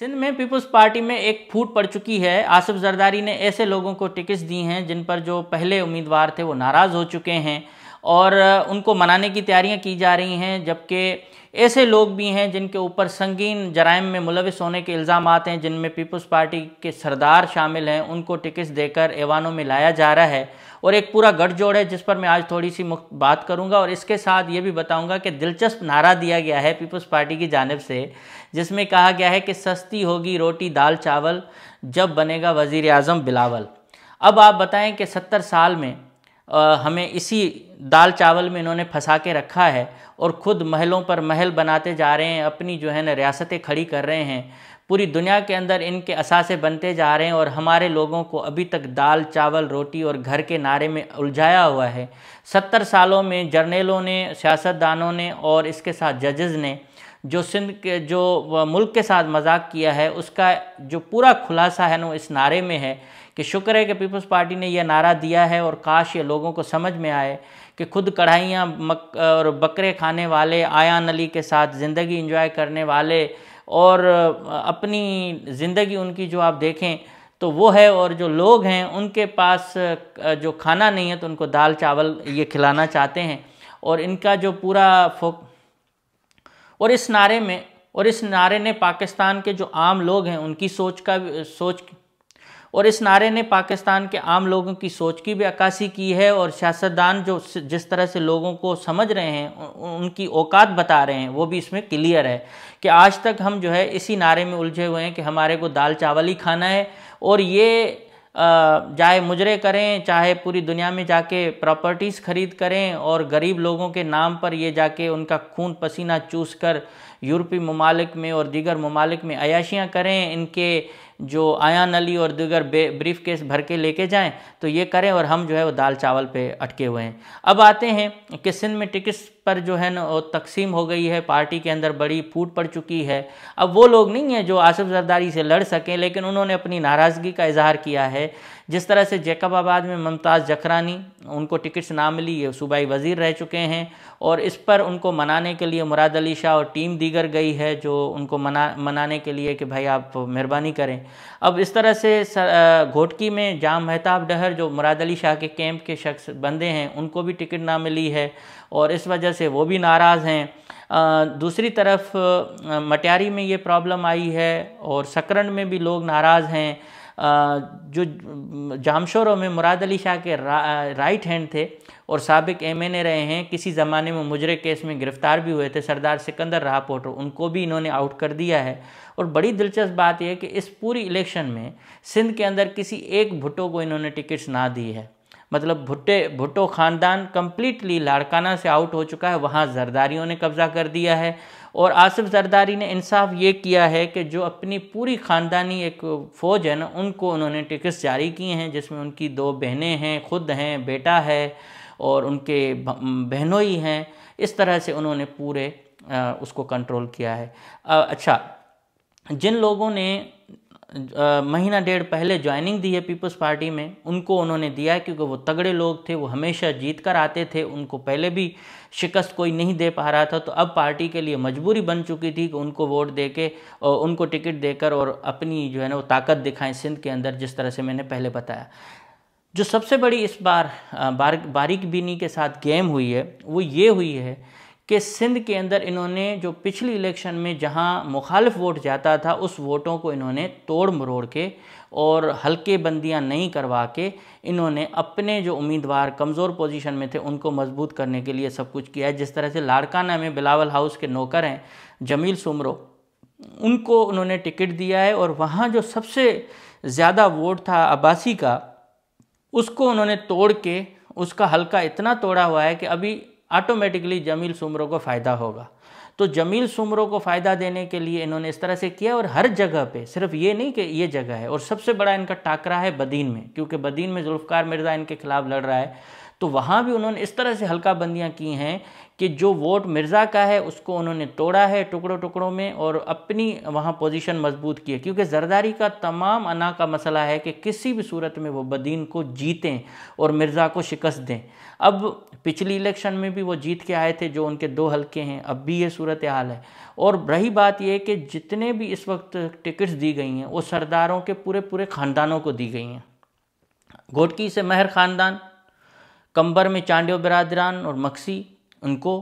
सिंध में people's party में एक फूट पड़ चुकी है आसिफ जरदारी ने ऐसे लोगों को टिकट्स दी हैं जिन पर जो पहले उम्मीदवार थे वो नाराज़ हो चुके हैं और उनको मनाने की तैयारियां की जा रही हैं जबकि ऐसे लोग भी हैं जिनके ऊपर संगीन जराइम में मुलविस होने के इल्ज़ाम आते हैं जिनमें पीपल्स पार्टी के सरदार शामिल हैं उनको टिकट्स देकर ऐवानों में लाया जा रहा है और एक पूरा गठजोड़ है जिस पर मैं आज थोड़ी सी मुक्त बात करूंगा और इसके साथ ये भी बताऊंगा कि दिलचस्प नारा दिया गया है पीपल्स पार्टी की जानब से जिसमें कहा गया है कि सस्ती होगी रोटी दाल चावल जब बनेगा वज़ी अजम बिलावल अब आप बताएँ कि सत्तर साल में हमें इसी दाल चावल में इन्होंने फंसा के रखा है और ख़ुद महलों पर महल बनाते जा रहे हैं अपनी जो है ना रियासतें खड़ी कर रहे हैं पूरी दुनिया के अंदर इनके असासे बनते जा रहे हैं और हमारे लोगों को अभी तक दाल चावल रोटी और घर के नारे में उलझाया हुआ है सत्तर सालों में जर्नेलों ने सियासतदानों ने और इसके साथ जजेज़ ने जो सिंध के जो मुल्क के साथ मजाक किया है उसका जो पूरा खुलासा है ना इस नारे में है कि शुक्र है कि पीपल्स पार्टी ने यह नारा दिया है और काश ये लोगों को समझ में आए कि खुद कढ़ाइयाँ और बकरे खाने वाले आयान अली के साथ ज़िंदगी इंजॉय करने वाले और अपनी ज़िंदगी उनकी जो आप देखें तो वो है और जो लोग हैं उनके पास जो खाना नहीं है तो उनको दाल चावल ये खिलाना चाहते हैं और इनका जो पूरा फोक और इस नारे में और इस नारे ने पाकिस्तान के जो आम लोग हैं उनकी सोच का सोच और इस नारे ने पाकिस्तान के आम लोगों की सोच की भी अक्कासी की है और सियासतदान जो जिस तरह से लोगों को समझ रहे हैं उनकी औकात बता रहे हैं वो भी इसमें क्लियर है कि आज तक हम जो है इसी नारे में उलझे हुए हैं कि हमारे को दाल चावल ही खाना है और ये चाहे मुजरे करें चाहे पूरी दुनिया में जाके प्रॉपर्टीज़ खरीद करें और गरीब लोगों के नाम पर ये जाके उनका खून पसीना चूस कर यूरोपी ममालिक में और दीगर ममालिक में अयाशियाँ करें इनके जो आया नली और दीगर ब्रीफ केस भर के लेके जाएं तो ये करें और हम जो है वो दाल चावल पे अटके हुए हैं अब आते हैं कि सिंध में टिकट्स पर जो है ना तकसीम हो गई है पार्टी के अंदर बड़ी फूट पड़ चुकी है अब वो लोग नहीं हैं जो आसफ़ जरदारी से लड़ सकें लेकिन उन्होंने अपनी नाराज़गी का इजहार किया है जिस तरह से जैकबाबाद में मुमताज़ जखरानी उनको टिकट्स ना मिली ये सूबाई वज़ीर रह चुके हैं और इस पर उनको मनाने के लिए मुराद अली शाह और टीम दीगर गई है जो उनको मना मनाने के लिए कि भाई आप मेहरबानी करें अब इस तरह से घोटकी में जाम महताब डहर जो मुराद अली शाह के कैंप के शख्स बंदे हैं उनको भी टिकट ना मिली है और इस वजह से वो भी नाराज़ हैं दूसरी तरफ मटियारी में ये प्रॉब्लम आई है और सकरण में भी लोग नाराज़ हैं जो जामशोरों में मुराद अली शाह के रा, राइट हैंड थे और सबक एम एन ए रहे हैं किसी ज़माने में मुजरे केस में गिरफ्तार भी हुए थे सरदार सिकंदर राहपोटर उनको भी इन्होंने आउट कर दिया है और बड़ी दिलचस्प बात यह कि इस पूरी इलेक्शन में सिंध के अंदर किसी एक भुट्टो को इन्होंने टिकट्स ना दी है मतलब भुट्टे भुट्टो ख़ानदान कम्प्लीटली लाड़काना से आउट हो चुका है वहाँ जरदारियों ने कब्ज़ा कर दिया है और आसिफ जरदारी ने इंसाफ ये किया है कि जो अपनी पूरी ख़ानदानी एक फ़ौज है ना उनको उन्होंने टिकट्स जारी किए हैं जिसमें उनकी दो बहनें हैं खुद हैं बेटा है और उनके बहनों ही हैं इस तरह से उन्होंने पूरे आ, उसको कंट्रोल किया है आ, अच्छा जिन लोगों ने महीना डेढ़ पहले ज्वाइनिंग दी है पीपल्स पार्टी में उनको उन्होंने दिया है क्योंकि वो तगड़े लोग थे वो हमेशा जीत कर आते थे उनको पहले भी शिकस्त कोई नहीं दे पा रहा था तो अब पार्टी के लिए मजबूरी बन चुकी थी कि उनको वोट दे के और उनको टिकट देकर और अपनी जो है ना वो ताकत दिखाएं सिंध के अंदर जिस तरह से मैंने पहले बताया जो सबसे बड़ी इस बार बार बारीक बीनी के साथ गेम हुई है वो ये हुई है कि सिंध के अंदर इन्होंने जो पिछली इलेक्शन में जहां मुखालफ वोट जाता था उस वोटों को इन्होंने तोड़ मरोड़ के और हल्के बंदियां नहीं करवा के इन्होंने अपने जो उम्मीदवार कमज़ोर पोजीशन में थे उनको मजबूत करने के लिए सब कुछ किया है जिस तरह से लाड़काना में बिलावल हाउस के नौकर हैं जमील सुमरो उनको उन्होंने टिकट दिया है और वहाँ जो सबसे ज़्यादा वोट था अब्बासी का उसको उन्होंने तोड़ के उसका हल्का इतना तोड़ा हुआ है कि अभी ऑटोमेटिकली जमील सुमरों को फ़ायदा होगा तो जमील सुमरों को फ़ायदा देने के लिए इन्होंने इस तरह से किया और हर जगह पे सिर्फ ये नहीं कि ये जगह है और सबसे बड़ा इनका टाकरा है बदीन में क्योंकि बदीन में जुल्फकार मिर्ज़ा इनके खिलाफ लड़ रहा है तो वहाँ भी उन्होंने इस तरह से हल्का बंदियाँ की हैं कि जो वोट मिर्ज़ा का है उसको उन्होंने तोड़ा है टुकड़ों टुकड़ों में और अपनी वहाँ पोजीशन मजबूत की है क्योंकि जरदारी का तमाम अना का मसला है कि किसी भी सूरत में वो बदीन को जीतें और मिर्ज़ा को शिकस्त दें अब पिछली इलेक्शन में भी वो जीत के आए थे जो उनके दो हलके हैं अब भी ये सूरत हाल है और रही बात यह कि जितने भी इस वक्त टिकट्स दी गई हैं वो सरदारों के पूरे पूरे ख़ानदानों को दी गई हैं घोटकी से महर ख़ानदान कंबर में चांडियो बिरादरान और मक्सी उनको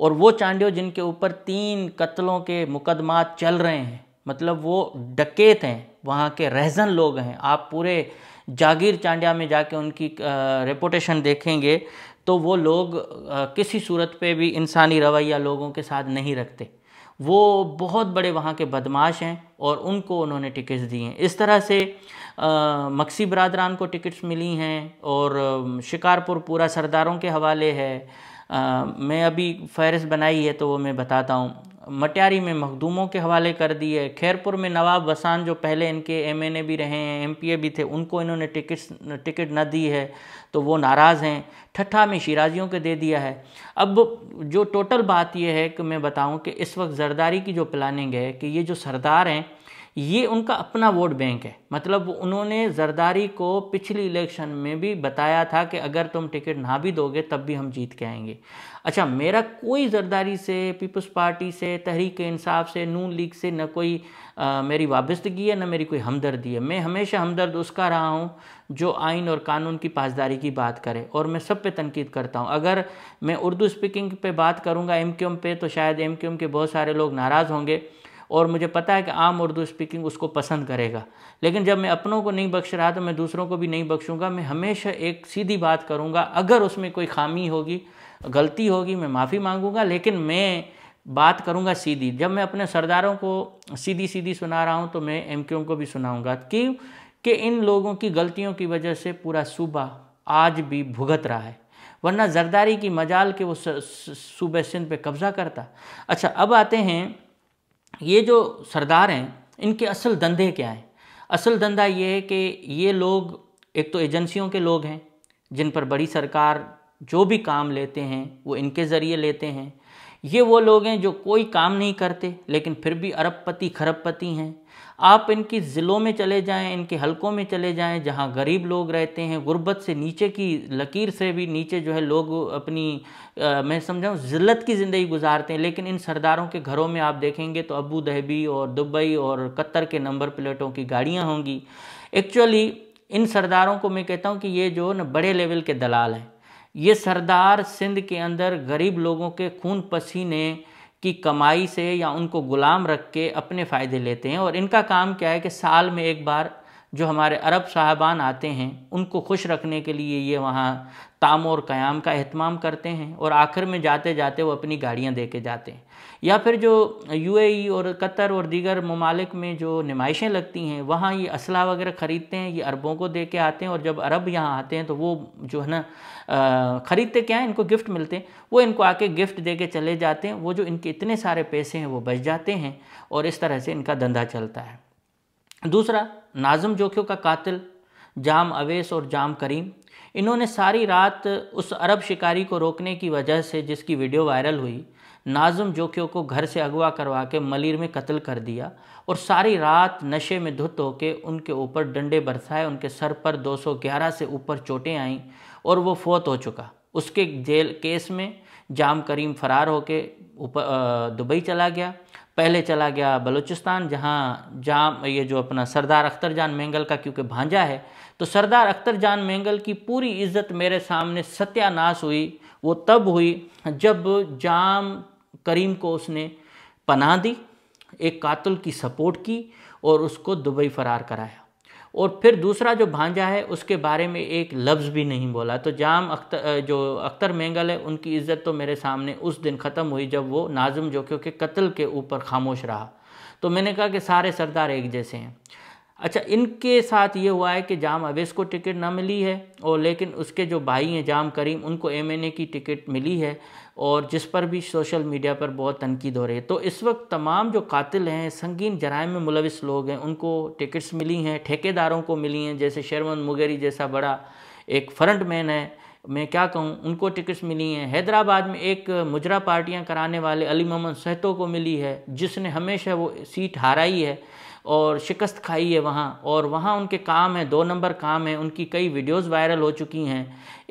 और वो चांडियो जिनके ऊपर तीन कत्लों के मुकदमात चल रहे हैं मतलब वो डकेत हैं वहाँ के रहजन लोग हैं आप पूरे जागीर चांडिया में जाके उनकी रेपोटेशन देखेंगे तो वो लोग किसी सूरत पे भी इंसानी रवैया लोगों के साथ नहीं रखते वो बहुत बड़े वहाँ के बदमाश हैं और उनको उन्होंने टिकट्स दिए हैं इस तरह से मक्सी बरदरान को टिकट्स मिली हैं और शिकारपुर पूरा सरदारों के हवाले है आ, मैं अभी फ़हरस्त बनाई है तो वो मैं बताता हूँ मटियारी में मखदूमों के हवाले कर दिए है खैरपुर में नवाब वसान जो पहले इनके एमएनए भी रहे हैं एमपीए भी थे उनको इन्होंने टिकट्स टिकट न दी है तो वो नाराज़ हैं ठट्ठा में शिराजियों के दे दिया है अब जो टोटल बात यह है कि मैं बताऊं कि इस वक्त जरदारी की जो प्लानिंग है कि ये जो सरदार हैं ये उनका अपना वोट बैंक है मतलब उन्होंने जरदारी को पिछली इलेक्शन में भी बताया था कि अगर तुम टिकट ना भी दोगे तब भी हम जीत के आएंगे अच्छा मेरा कोई जरदारी से पीपल्स पार्टी से तहरीक इंसाफ से नून लीग से न कोई आ, मेरी वाबस्तगी है न मेरी कोई हमदर्दी है मैं हमेशा हमदर्द उसका रहा हूँ जो आइन और कानून की पासदारी की बात करे और मैं सब पे तनकीद करता हूँ अगर मैं उर्दू स्पीकिंग पे बात करूँगा एम क्यू एम पे तो शायद एम क्यू एम के बहुत सारे लोग नाराज़ होंगे और मुझे पता है कि आम उर्दू स्पीकिंग उसको पसंद करेगा लेकिन जब मैं अपनों को नहीं बख्श रहा तो मैं दूसरों को भी नहीं बख्शूंगा मैं हमेशा एक सीधी बात करूँगा अगर उसमें कोई खामी होगी गलती होगी मैं माफ़ी मांगूंगा लेकिन मैं बात करूंगा सीधी जब मैं अपने सरदारों को सीधी सीधी सुना रहा हूं तो मैं एम को भी सुनाऊंगा कि कि इन लोगों की गलतियों की वजह से पूरा सूबा आज भी भुगत रहा है वरना जरदारी की मजाल के वो सूबे सिंध पे कब्ज़ा करता अच्छा अब आते हैं ये जो सरदार हैं इनके असल धंधे क्या हैं असल धंधा ये है कि ये लोग एक तो एजेंसियों के लोग हैं जिन पर बड़ी सरकार जो भी काम लेते हैं वो इनके ज़रिए लेते हैं ये वो लोग हैं जो कोई काम नहीं करते लेकिन फिर भी अरबपति खरबपति हैं आप इनकी ज़िलों में चले जाएं इनके हलकों में चले जाएं जहां गरीब लोग रहते हैं गुरबत से नीचे की लकीर से भी नीचे जो है लोग अपनी आ, मैं समझाऊँ ज़िल्लत की ज़िंदगी गुजारते हैं लेकिन इन सरदारों के घरों में आप देखेंगे तो अबू धाबी और दुबई और कतर के नंबर प्लेटों की गाड़ियाँ होंगी एक्चुअली इन सरदारों को मैं कहता हूँ कि ये जो ना बड़े लेवल के दलाल हैं ये सरदार सिंध के अंदर गरीब लोगों के खून पसीने की कमाई से या उनको गुलाम रख के अपने फ़ायदे लेते हैं और इनका काम क्या है कि साल में एक बार जो हमारे अरब साहबान आते हैं उनको खुश रखने के लिए ये वहाँ ताम और क़याम का अहतमाम करते हैं और आखिर में जाते जाते वो अपनी गाड़ियाँ दे के जाते हैं या फिर जो यूएई और कतर और दीगर ममालिक में जो नुमाइशें लगती हैं वहाँ ये असलाह वगैरह ख़रीदते हैं ये अरबों को दे के आते हैं और जब अरब यहाँ आते हैं तो वो जो है ना ख़रीदते क्या हैं इनको गिफ्ट मिलते हैं वो इनको आके गिफ्ट दे के चले जाते हैं वो जो इनके इतने सारे पैसे हैं वो बच जाते हैं और इस तरह से इनका धंधा चलता है दूसरा नाजम जोखियों का कातिल जाम अवेस और जाम करीम इन्होंने सारी रात उस अरब शिकारी को रोकने की वजह से जिसकी वीडियो वायरल हुई नाजम जोखियों को घर से अगवा करवा के मलिर में कत्ल कर दिया और सारी रात नशे में धुत होकर उनके ऊपर डंडे बरसाए उनके सर पर 211 से ऊपर चोटें आईं और वो फोत हो चुका उसके जेल केस में जाम करीम फरार होके ऊपर दुबई चला गया पहले चला गया बलूचिस्तान जहाँ जहाँ ये जो अपना सरदार अख्तर जान मेंगल का क्योंकि भांजा है तो सरदार अख्तर जान मेंगल की पूरी इज्जत मेरे सामने सत्यानाश हुई वो तब हुई जब जाम करीम को उसने पनाह दी एक कातुल की सपोर्ट की और उसको दुबई फरार कराया और फिर दूसरा जो भांजा है उसके बारे में एक लफ्ज़ भी नहीं बोला तो जाम अख्तर जो अख्तर मैंगल है उनकी इज़्ज़त तो मेरे सामने उस दिन ख़त्म हुई जब वो नाजम जोकियों के कत्ल के ऊपर खामोश रहा तो मैंने कहा कि सारे सरदार एक जैसे हैं अच्छा इनके साथ ये हुआ है कि जाम अवेश को टिकट ना मिली है और लेकिन उसके जो भाई हैं जाम करीम उनको एम की टिकट मिली है और जिस पर भी सोशल मीडिया पर बहुत तनकीद हो रही है तो इस वक्त तमाम जो कातिल हैं संगीन जराय में मुलविस लोग हैं उनको टिकट्स मिली हैं ठेकेदारों को मिली हैं जैसे शेरवन मुगेरी जैसा बड़ा एक फ्रंट मैन है मैं क्या कहूँ उनको टिकट्स मिली हैं हैदराबाद में एक मुजरा पार्टियाँ कराने वाले अली मोहम्मद सहतो को मिली है जिसने हमेशा वो सीट हाराई है और शिकस्त खाई है वहाँ और वहाँ उनके काम है दो नंबर काम है उनकी कई वीडियोस वायरल हो चुकी हैं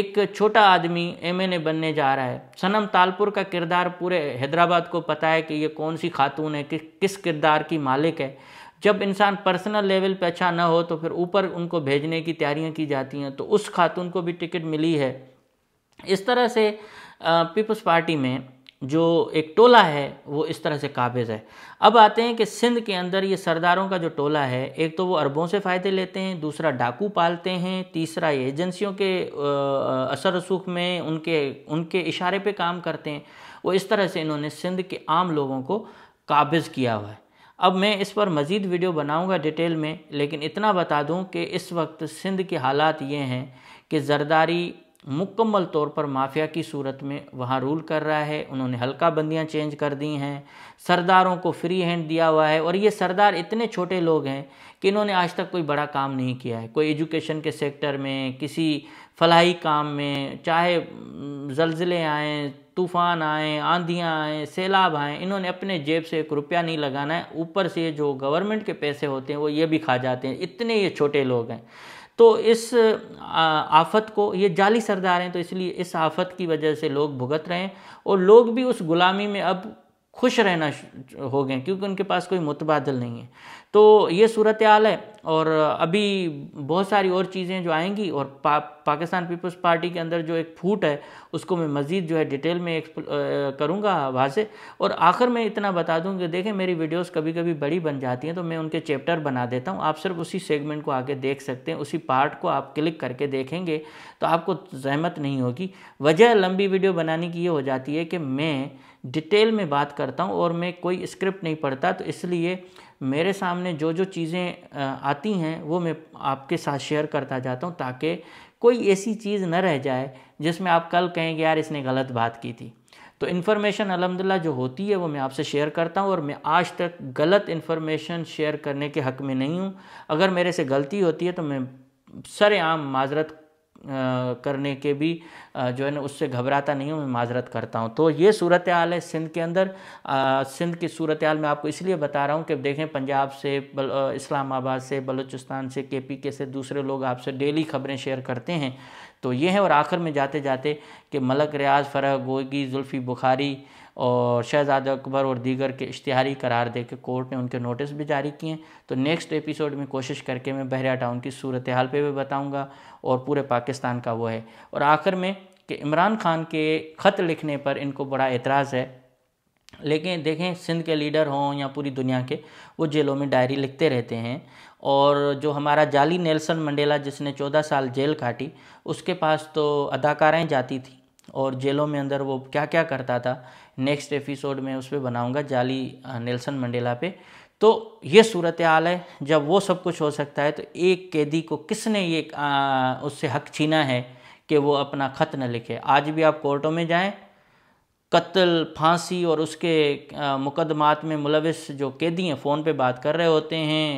एक छोटा आदमी एमएनए बनने जा रहा है सनम तालपुर का किरदार पूरे हैदराबाद को पता है कि ये कौन सी खातून है कि किस किरदार की मालिक है जब इंसान पर्सनल लेवल पर अच्छा ना हो तो फिर ऊपर उनको भेजने की तैयारियाँ की जाती हैं तो उस खातून को भी टिकट मिली है इस तरह से पीपल्स पार्टी में जो एक टोला है वो इस तरह से काबिज़ है अब आते हैं कि सिंध के अंदर ये सरदारों का जो टोला है एक तो वो अरबों से फ़ायदे लेते हैं दूसरा डाकू पालते हैं तीसरा ये एजेंसियों के असर रसूख में उनके उनके इशारे पे काम करते हैं वो इस तरह से इन्होंने सिंध के आम लोगों को काबिज़ किया हुआ है अब मैं इस पर मज़ीद वीडियो बनाऊँगा डिटेल में लेकिन इतना बता दूँ कि इस वक्त सिंध के हालात ये हैं कि जरदारी मुकम्मल तौर पर माफिया की सूरत में वहाँ रूल कर रहा है उन्होंने हल्का बंदियाँ चेंज कर दी हैं सरदारों को फ्री हैंड दिया हुआ है और ये सरदार इतने छोटे लोग हैं कि इन्होंने आज तक कोई बड़ा काम नहीं किया है कोई एजुकेशन के सेक्टर में किसी फलाही काम में चाहे जलजिले आएँ तूफ़ान आए आंधियाँ आएँ सैलाब आएँ इन्होंने अपने जेब से एक रुपया नहीं लगाना है ऊपर से जो गवर्नमेंट के पैसे होते हैं वो ये भी खा जाते हैं इतने ये छोटे लोग हैं तो इस आफत को ये जाली सरदार हैं तो इसलिए इस आफत की वजह से लोग भुगत रहे हैं और लोग भी उस गुलामी में अब खुश रहना हो गए क्योंकि उनके पास कोई मुतबादल नहीं है तो ये सूरत हाल है और अभी बहुत सारी और चीज़ें जो आएंगी और पा, पाकिस्तान पीपल्स पार्टी के अंदर जो एक फूट है उसको मैं मज़ीद जो है डिटेल में करूँगा वहाँ से और आखिर में इतना बता दूँ कि देखें मेरी वीडियोस कभी कभी बड़ी बन जाती हैं तो मैं उनके चैप्टर बना देता हूँ आप सिर्फ उसी सेगमेंट को आके देख सकते हैं उसी पार्ट को आप क्लिक करके देखेंगे तो आपको जहमत नहीं होगी वजह लंबी वीडियो बनाने की ये हो जाती है कि मैं डिटेल में बात करता हूँ और मैं कोई स्क्रिप्ट नहीं पढ़ता तो इसलिए मेरे सामने जो जो चीज़ें आती हैं वो मैं आपके साथ शेयर करता जाता हूँ ताकि कोई ऐसी चीज़ न रह जाए जिसमें आप कल कहेंगे यार इसने गलत बात की थी तो इन्फॉर्मेशन अलहमदिल्ला जो होती है वो मैं आपसे शेयर करता हूँ और मैं आज तक गलत इन्फॉर्मेशन शेयर करने के हक़ में नहीं हूँ अगर मेरे से गलती होती है तो मैं सरेआम माजरत करने के भी जो है ना उससे घबराता नहीं हूँ मैं माजरत करता हूँ तो ये सूरत हाल है सिंध के अंदर सिंध की सूरत हाल मैं आपको इसलिए बता रहा हूँ कि देखें पंजाब से इस्लामाबाद से बलूचिस्तान से के पी के से दूसरे लोग आपसे डेली खबरें शेयर करते हैं तो ये हैं और आखिर में जाते जाते कि मलक रियाज फ़रह गोगी जुल्फ़ी बुखारी और शहजादा अकबर और दीगर के इश्तहारी करार दे के कोर्ट ने उनके नोटिस भी जारी किए तो नेक्स्ट एपिसोड में कोशिश करके मैं बहरिया टाउन की सूरत हाल पर भी बताऊँगा और पूरे पाकिस्तान का वो है और आखिर में कि इमरान खान के ख़त लिखने पर इनको बड़ा एतराज़ है लेकिन देखें सिंध के लीडर हों या पूरी दुनिया के वो जेलों में डायरी लिखते रहते हैं और जो हमारा जाली नेल्सन मंडेला जिसने चौदह साल जेल काटी उसके पास तो अदाकाराएँ जाती थी और जेलों में अंदर वो क्या क्या करता था नेक्स्ट एपिसोड में उस पर बनाऊँगा जाली नेल्सन मंडेला पे तो ये सूरत हाल है जब वो सब कुछ हो सकता है तो एक कैदी को किसने ये आ, उससे हक छीना है कि वो अपना ख़त न लिखे आज भी आप कोर्टों में जाएं कत्ल फांसी और उसके मुकदमात में मुलविस जो कैदी हैं फ़ोन पे बात कर रहे होते हैं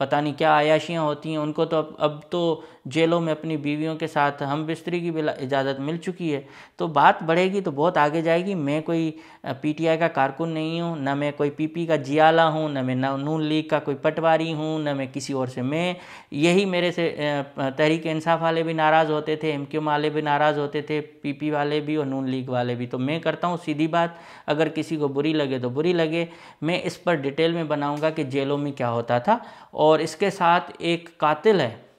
पता नहीं क्या आयाशियाँ होती हैं उनको तो अब अब तो जेलों में अपनी बीवियों के साथ हम बिस्तरी की इजाज़त मिल चुकी है तो बात बढ़ेगी तो बहुत आगे जाएगी मैं कोई पीटीआई का कारकुन नहीं हूँ ना मैं कोई पीपी का जियाला हूँ ना मैं नून लीग का कोई पटवारी हूँ ना मैं किसी और से मैं यही मेरे से तहरीक इंसाफ वाले भी नाराज़ होते थे एम वाले भी नाराज़ होते थे पी वाले भी और नून लीग वाले भी तो मैं करता हूँ सीधी बात अगर किसी को बुरी लगे तो बुरी लगे मैं इस पर डिटेल में बनाऊँगा कि जेलों में क्या होता था और इसके साथ एक कातिल है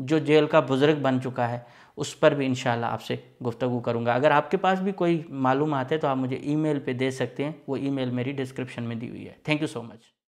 जो जेल का बुज़ुर्ग बन चुका है उस पर भी इन आपसे गुफ्तु करूँगा अगर आपके पास भी कोई मालूम आते हैं तो आप मुझे ई मेल पर दे सकते हैं वो ई मेल मेरी डिस्क्रिप्शन में दी हुई है थैंक यू सो मच